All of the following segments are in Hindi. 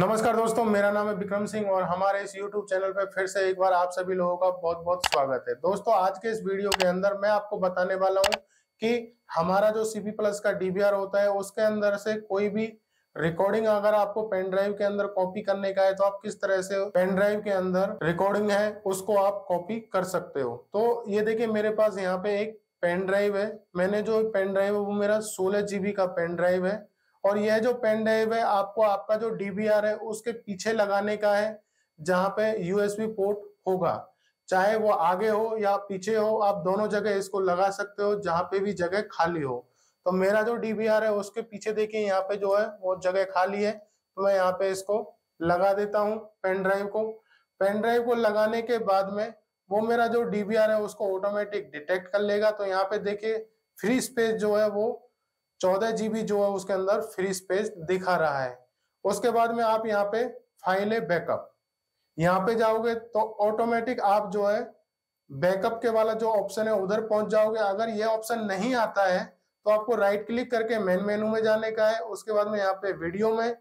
नमस्कार दोस्तों मेरा नाम है विक्रम सिंह और हमारे इस YouTube चैनल पर फिर से एक बार आप सभी लोगों का बहुत बहुत स्वागत है दोस्तों आज के इस वीडियो के अंदर मैं आपको बताने वाला हूं कि हमारा जो सी प्लस का डीबीआर होता है उसके अंदर से कोई भी रिकॉर्डिंग अगर आपको पेन ड्राइव के अंदर कॉपी करने का है तो आप किस तरह से पेन ड्राइव के अंदर रिकॉर्डिंग है उसको आप कॉपी कर सकते हो तो ये देखिए मेरे पास यहाँ पे एक पेन ड्राइव है मैंने जो पेन ड्राइव है वो मेरा सोलह जीबी का पेन ड्राइव है और यह जो पेन ड्राइव है आपको आपका जो डीबीआर है उसके पीछे लगाने का है जहां पे यूएसबी पोर्ट होगा चाहे वो आगे हो या पीछे हो आप दोनों जगह इसको लगा सकते हो जहां पे भी जगह खाली हो तो मेरा जो डीबीआर है उसके पीछे देखिए यहाँ पे जो है वो जगह खाली है तो मैं यहाँ पे इसको लगा देता हूँ पेन ड्राइव को पेन ड्राइव को लगाने के बाद में वो मेरा जो डीबीआर है उसको ऑटोमेटिक डिटेक्ट कर लेगा तो यहाँ पे देखिए फ्री स्पेस जो है वो चौदह जीबी जो है उसके अंदर फ्री स्पेस दिखा रहा है उसके बाद में आप यहाँ पे फाइलें बैकअप यहाँ पे जाओगे तो ऑटोमेटिक आप जो है बैकअप के वाला जो ऑप्शन है उधर पहुंच जाओगे अगर ये ऑप्शन नहीं आता है तो आपको राइट क्लिक करके मेन मेनू में जाने का है उसके बाद में यहाँ पे वीडियो में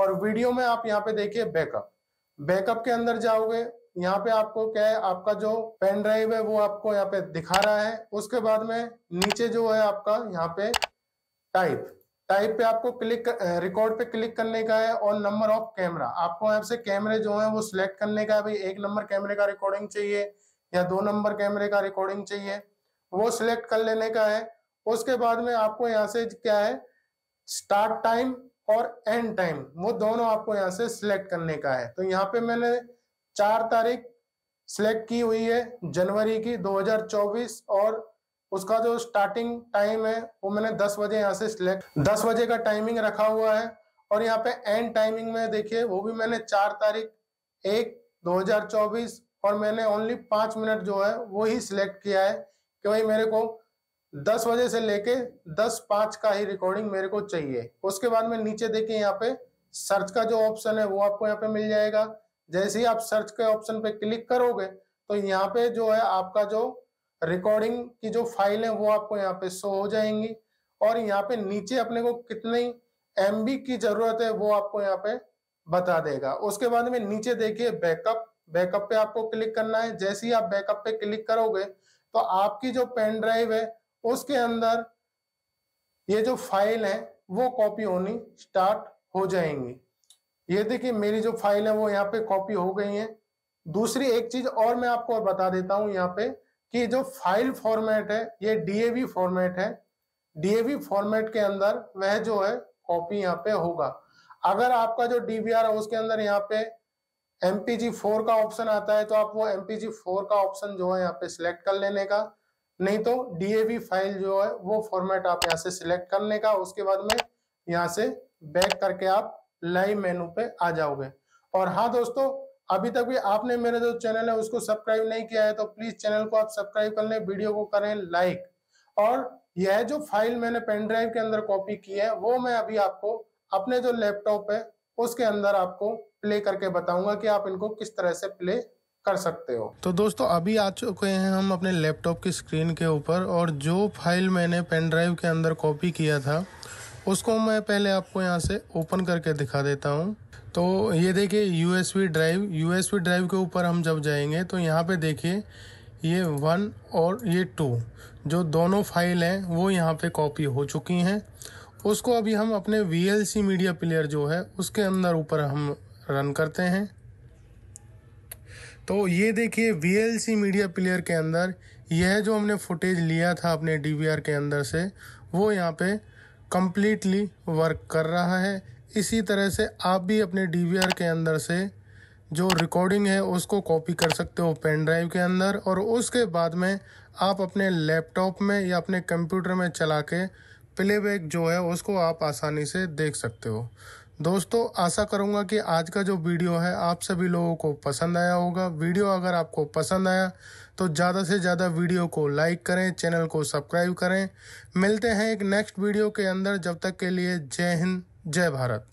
और वीडियो में आप यहाँ पे देखिए बैकअप बैकअप के अंदर जाओगे यहाँ पे आपको क्या है आपका जो पेन ड्राइव है वो आपको यहाँ पे दिखा रहा है उसके बाद में नीचे जो है आपका यहाँ पे टाइप टाइप पे आपको क्लिक रिकॉर्ड पे क्लिक करने का है और नंबर ऑफ कैमरा आपको यहाँ से कैमरे जो है वो सिलेक्ट करने का है भाई एक नंबर कैमरे का रिकॉर्डिंग चाहिए या दो नंबर कैमरे का रिकॉर्डिंग चाहिए वो सिलेक्ट कर लेने का है उसके बाद में आपको यहाँ से क्या है स्टार्ट टाइम और एंड टाइम वो दोनों आपको यहाँ से सिलेक्ट करने का है तो यहाँ पे मैंने चार तारीख सिलेक्ट की हुई है जनवरी की 2024 और उसका जो स्टार्टिंग टाइम है वो मैंने 10 बजे यहाँ से सिलेक्ट 10 बजे का टाइमिंग रखा हुआ है और यहाँ पे एंड टाइमिंग में देखिए वो भी मैंने चार तारीख एक 2024 और मैंने ओनली पाँच मिनट जो है वो ही सिलेक्ट किया है कि भाई मेरे को दस बजे से लेके दस पाँच का ही रिकॉर्डिंग मेरे को चाहिए उसके बाद में नीचे देखिए यहाँ पे सर्च का जो ऑप्शन है वो आपको यहाँ पे मिल जाएगा जैसे ही आप सर्च के ऑप्शन पे क्लिक करोगे तो यहाँ पे जो है आपका जो रिकॉर्डिंग की जो फाइल है वो आपको यहाँ पे शो हो जाएंगी और यहाँ पे नीचे अपने को कितनी एम की जरूरत है वो आपको यहाँ पे बता देगा उसके बाद में नीचे देखिए बैकअप बैकअप पे आपको क्लिक करना है जैसे ही आप बैकअप पे क्लिक करोगे तो आपकी जो पेन ड्राइव है उसके अंदर ये जो फाइल है वो कॉपी होनी स्टार्ट हो जाएंगी ये देखिए मेरी जो फाइल है वो यहाँ पे कॉपी हो गई है दूसरी एक चीज और मैं आपको बता देता हूँ यहाँ पे कि जो फाइल फॉर्मेट है ये डीएवी फॉर्मेट है डीएवी फॉर्मेट के अंदर वह जो है कॉपी यहाँ पे होगा अगर आपका जो डीवीआर है उसके अंदर यहाँ पे एम पी फोर का ऑप्शन आता है तो आप वो एम पी फोर का ऑप्शन जो है यहाँ पे सिलेक्ट कर लेने का नहीं तो डीएवी फाइल जो है वो फॉर्मेट आप यहाँ से सिलेक्ट कर लेने का उसके बाद में यहाँ से बैक करके आप लाइव मेनू पे आ जाओगे और हाँ दोस्तों अभी तक भी आपने मेरे जो चैनल है उसको सब्सक्राइब नहीं किया है तो प्लीज चैनल को आप सब्सक्राइब कर लें वीडियो को करें लाइक और यह जो फाइल मैंने पेन ड्राइव के अंदर कॉपी की है वो मैं अभी आपको अपने जो लैपटॉप है उसके अंदर आपको प्ले करके बताऊंगा कि आप इनको किस तरह से प्ले कर सकते हो तो दोस्तों अभी आ चुके हैं हम अपने लैपटॉप की स्क्रीन के ऊपर और जो फाइल मैंने पेन ड्राइव के अंदर कॉपी किया था उसको मैं पहले आपको यहाँ से ओपन करके दिखा देता हूँ तो ये देखिए यू ड्राइव यू ड्राइव के ऊपर हम जब जाएंगे तो यहाँ पे देखिए ये वन और ये टू जो दोनों फाइल हैं वो यहाँ पे कॉपी हो चुकी हैं उसको अभी हम अपने वी मीडिया प्लेयर जो है उसके अंदर ऊपर हम रन करते हैं तो ये देखिए वी मीडिया प्लेयर के अंदर यह जो हमने फुटेज लिया था अपने डी के अंदर से वो यहाँ पे कम्प्लीटली वर्क कर रहा है इसी तरह से आप भी अपने डी के अंदर से जो रिकॉर्डिंग है उसको कॉपी कर सकते हो पेन ड्राइव के अंदर और उसके बाद में आप अपने लैपटॉप में या अपने कंप्यूटर में चला के प्लेबैक जो है उसको आप आसानी से देख सकते हो दोस्तों आशा करूँगा कि आज का जो वीडियो है आप सभी लोगों को पसंद आया होगा वीडियो अगर आपको पसंद आया तो ज़्यादा से ज़्यादा वीडियो को लाइक करें चैनल को सब्सक्राइब करें मिलते हैं एक नेक्स्ट वीडियो के अंदर जब तक के लिए जय हिंद जय भारत